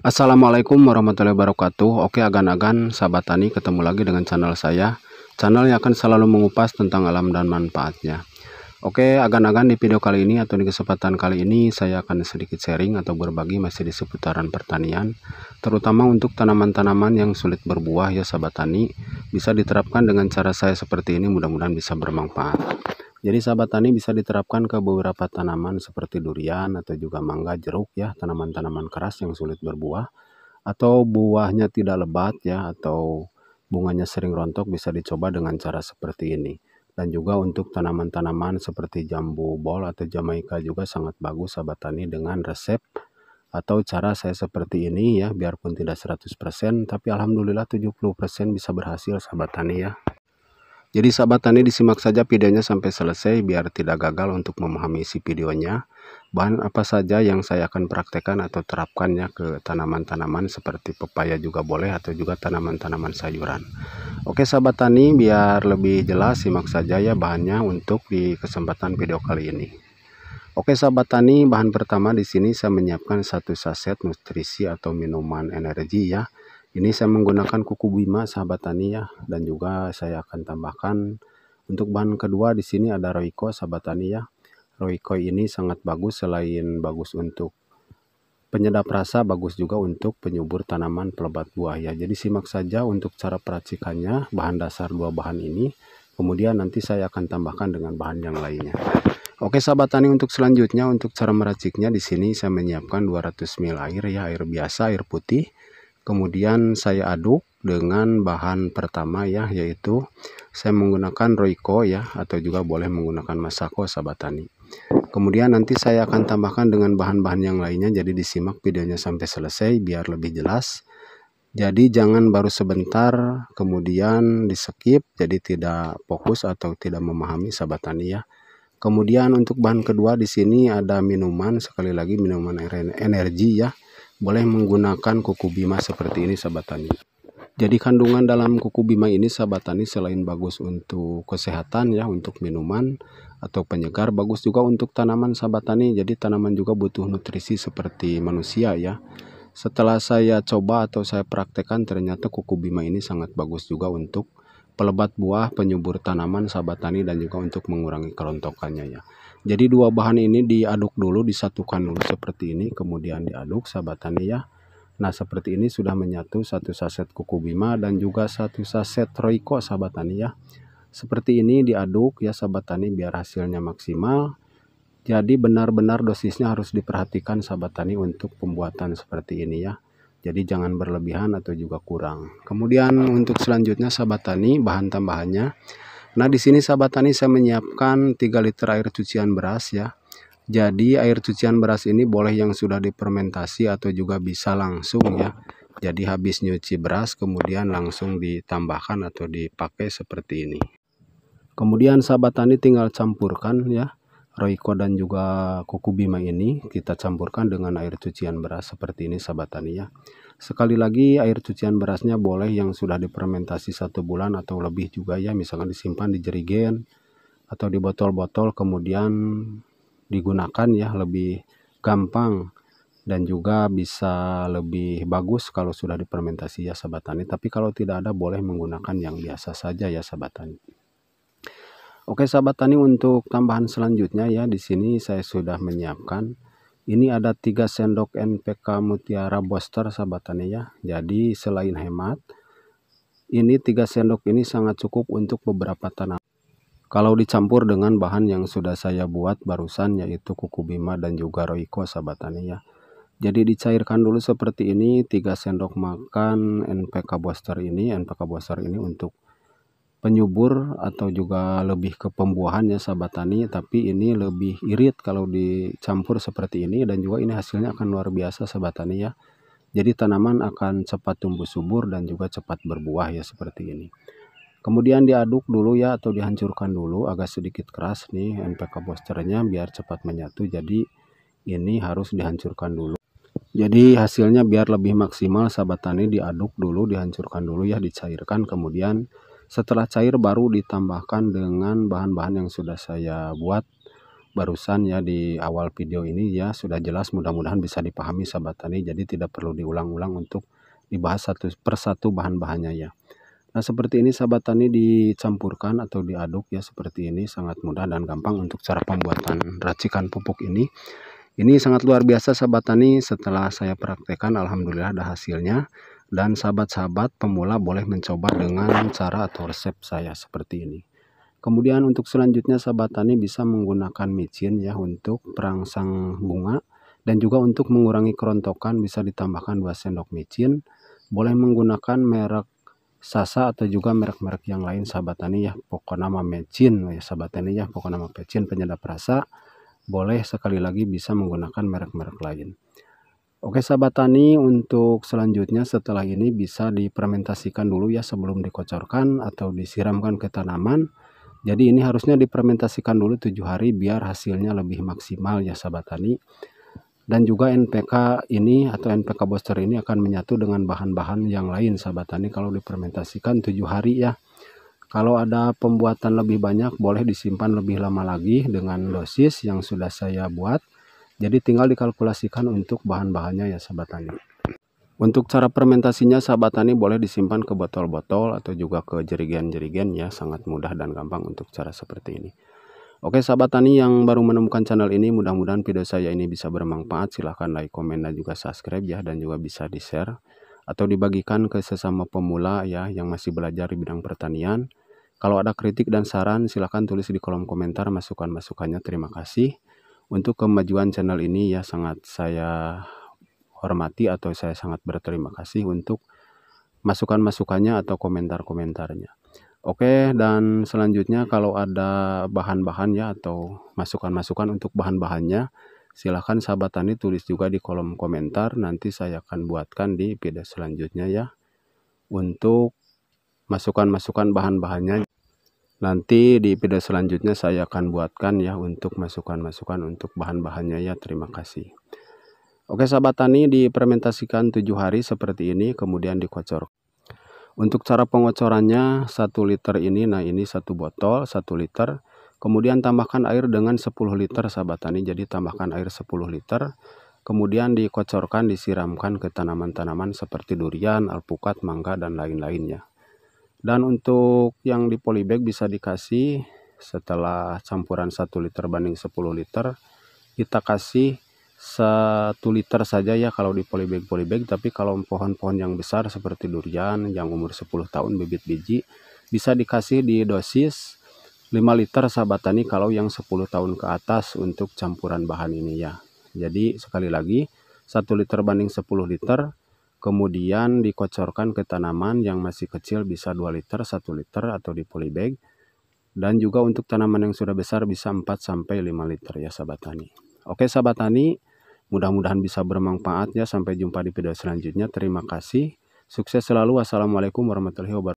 Assalamualaikum warahmatullahi wabarakatuh Oke agan-agan sahabat tani ketemu lagi dengan channel saya Channel yang akan selalu mengupas tentang alam dan manfaatnya Oke agan-agan di video kali ini atau di kesempatan kali ini Saya akan sedikit sharing atau berbagi masih di seputaran pertanian Terutama untuk tanaman-tanaman yang sulit berbuah ya sahabat tani Bisa diterapkan dengan cara saya seperti ini mudah-mudahan bisa bermanfaat jadi sahabat tani bisa diterapkan ke beberapa tanaman seperti durian atau juga mangga, jeruk ya, tanaman-tanaman keras yang sulit berbuah atau buahnya tidak lebat ya atau bunganya sering rontok bisa dicoba dengan cara seperti ini. Dan juga untuk tanaman-tanaman seperti jambu bol atau jamaika juga sangat bagus sahabat tani dengan resep atau cara saya seperti ini ya biarpun tidak 100% tapi alhamdulillah 70% bisa berhasil sahabat tani ya. Jadi sahabat tani disimak saja videonya sampai selesai biar tidak gagal untuk memahami isi videonya. Bahan apa saja yang saya akan praktekkan atau terapkannya ke tanaman-tanaman seperti pepaya juga boleh atau juga tanaman-tanaman sayuran. Oke sahabat tani biar lebih jelas simak saja ya bahannya untuk di kesempatan video kali ini. Oke sahabat tani, bahan pertama di sini saya menyiapkan satu saset nutrisi atau minuman energi ya ini saya menggunakan kuku Bima sahabat tani ya dan juga saya akan tambahkan untuk bahan kedua di sini ada Royco sahabat tani ya. Royco ini sangat bagus selain bagus untuk penyedap rasa bagus juga untuk penyubur tanaman pelebat buah ya. Jadi simak saja untuk cara peracikannya bahan dasar dua bahan ini. Kemudian nanti saya akan tambahkan dengan bahan yang lainnya. Oke sahabat tani untuk selanjutnya untuk cara meraciknya di sini saya menyiapkan 200 ml air ya air biasa air putih kemudian saya aduk dengan bahan pertama ya yaitu saya menggunakan Royco ya atau juga boleh menggunakan Masako sahabat tani kemudian nanti saya akan tambahkan dengan bahan-bahan yang lainnya jadi disimak videonya sampai selesai biar lebih jelas jadi jangan baru sebentar kemudian di skip jadi tidak fokus atau tidak memahami sahabat tani ya kemudian untuk bahan kedua di sini ada minuman sekali lagi minuman energi ya boleh menggunakan kuku bima seperti ini sahabat tani. Jadi kandungan dalam kuku bima ini sahabat tani selain bagus untuk kesehatan ya untuk minuman atau penyegar bagus juga untuk tanaman sahabat tani. Jadi tanaman juga butuh nutrisi seperti manusia ya. Setelah saya coba atau saya praktekkan ternyata kuku bima ini sangat bagus juga untuk pelebat buah, penyubur tanaman sahabat tani dan juga untuk mengurangi kerontokannya ya jadi dua bahan ini diaduk dulu disatukan dulu seperti ini kemudian diaduk sahabat tani ya nah seperti ini sudah menyatu satu saset kuku bima dan juga satu saset roiko sahabat tani ya seperti ini diaduk ya sahabat tani biar hasilnya maksimal jadi benar-benar dosisnya harus diperhatikan sahabat tani untuk pembuatan seperti ini ya jadi jangan berlebihan atau juga kurang kemudian untuk selanjutnya sahabat tani bahan tambahannya Nah, di sini sahabat tani saya menyiapkan 3 liter air cucian beras ya. Jadi air cucian beras ini boleh yang sudah dipermentasi atau juga bisa langsung ya. Jadi habis nyuci beras kemudian langsung ditambahkan atau dipakai seperti ini. Kemudian sahabat tani tinggal campurkan ya Royco dan juga kuku bima ini kita campurkan dengan air cucian beras seperti ini sahabat tani ya. Sekali lagi air cucian berasnya boleh yang sudah dipermentasi satu bulan atau lebih juga ya misalkan disimpan di jerigen atau di botol-botol kemudian digunakan ya lebih gampang dan juga bisa lebih bagus kalau sudah dipermentasi ya sahabat tani tapi kalau tidak ada boleh menggunakan yang biasa saja ya sahabat tani. Oke sahabat tani untuk tambahan selanjutnya ya di sini saya sudah menyiapkan ini ada 3 sendok NPK mutiara booster sahabat tani ya. Jadi selain hemat ini 3 sendok ini sangat cukup untuk beberapa tanaman. Kalau dicampur dengan bahan yang sudah saya buat barusan yaitu kuku bima dan juga roiko sahabat tani ya. Jadi dicairkan dulu seperti ini 3 sendok makan NPK booster ini NPK booster ini untuk penyubur atau juga lebih ke pembuahan ya sahabat tani tapi ini lebih irit kalau dicampur seperti ini dan juga ini hasilnya akan luar biasa sahabat tani ya jadi tanaman akan cepat tumbuh subur dan juga cepat berbuah ya seperti ini kemudian diaduk dulu ya atau dihancurkan dulu agak sedikit keras nih mpk posternya biar cepat menyatu jadi ini harus dihancurkan dulu jadi hasilnya biar lebih maksimal sahabat tani diaduk dulu dihancurkan dulu ya dicairkan kemudian setelah cair baru ditambahkan dengan bahan-bahan yang sudah saya buat barusan ya di awal video ini ya sudah jelas mudah-mudahan bisa dipahami sahabat tani jadi tidak perlu diulang-ulang untuk dibahas satu persatu bahan-bahannya ya nah seperti ini sahabat tani dicampurkan atau diaduk ya seperti ini sangat mudah dan gampang untuk cara pembuatan racikan pupuk ini ini sangat luar biasa sahabat tani setelah saya praktekkan alhamdulillah ada hasilnya dan sahabat-sahabat pemula boleh mencoba dengan cara atau resep saya seperti ini kemudian untuk selanjutnya sahabat tani bisa menggunakan micin ya untuk perangsang bunga dan juga untuk mengurangi kerontokan bisa ditambahkan 2 sendok micin boleh menggunakan merek Sasa atau juga merek-merek yang lain sahabat tani ya pokok nama micin ya sahabat tani ya pokok nama pecin penyedap rasa boleh sekali lagi bisa menggunakan merek-merek lain Oke sahabat tani untuk selanjutnya setelah ini bisa dipermentasikan dulu ya sebelum dikocorkan atau disiramkan ke tanaman. Jadi ini harusnya dipermentasikan dulu tujuh hari biar hasilnya lebih maksimal ya sahabat tani. Dan juga NPK ini atau NPK booster ini akan menyatu dengan bahan-bahan yang lain sahabat tani kalau dipermentasikan tujuh hari ya. Kalau ada pembuatan lebih banyak boleh disimpan lebih lama lagi dengan dosis yang sudah saya buat jadi tinggal dikalkulasikan untuk bahan-bahannya ya sahabat tani. Untuk cara fermentasinya sahabat tani boleh disimpan ke botol-botol atau juga ke jerigen-jerigen ya sangat mudah dan gampang untuk cara seperti ini. Oke sahabat tani yang baru menemukan channel ini mudah-mudahan video saya ini bisa bermanfaat silahkan like, komen dan juga subscribe ya dan juga bisa di share atau dibagikan ke sesama pemula ya yang masih belajar di bidang pertanian. Kalau ada kritik dan saran silahkan tulis di kolom komentar masukan-masukannya terima kasih. Untuk kemajuan channel ini ya sangat saya hormati atau saya sangat berterima kasih untuk masukan-masukannya atau komentar-komentarnya. Oke, dan selanjutnya kalau ada bahan-bahan ya atau masukan-masukan untuk bahan-bahannya, silahkan sahabat tani tulis juga di kolom komentar, nanti saya akan buatkan di video selanjutnya ya. Untuk masukan-masukan bahan-bahannya nanti di video selanjutnya saya akan buatkan ya untuk masukan-masukan untuk bahan-bahannya ya terima kasih Oke sahabat tani dipermentasikan 7 hari seperti ini kemudian dikocor untuk cara pengocorannya 1 liter ini nah ini satu botol 1 liter kemudian tambahkan air dengan 10 liter sahabat tani jadi tambahkan air 10 liter kemudian dikocorkan disiramkan ke tanaman-tanaman seperti durian, alpukat, mangga dan lain-lainnya dan untuk yang di polybag bisa dikasih setelah campuran 1 liter banding 10 liter kita kasih 1 liter saja ya kalau di polybag polybag tapi kalau pohon-pohon yang besar seperti durian yang umur 10 tahun bibit biji bisa dikasih di dosis 5 liter sahabat tani kalau yang 10 tahun ke atas untuk campuran bahan ini ya jadi sekali lagi 1 liter banding 10 liter kemudian dikocorkan ke tanaman yang masih kecil bisa 2 liter, 1 liter atau di polybag dan juga untuk tanaman yang sudah besar bisa 4 sampai 5 liter ya sahabat tani. Oke sahabat tani, mudah-mudahan bisa bermanfaat ya sampai jumpa di video selanjutnya. Terima kasih. Sukses selalu. Wassalamualaikum warahmatullahi wabarakatuh.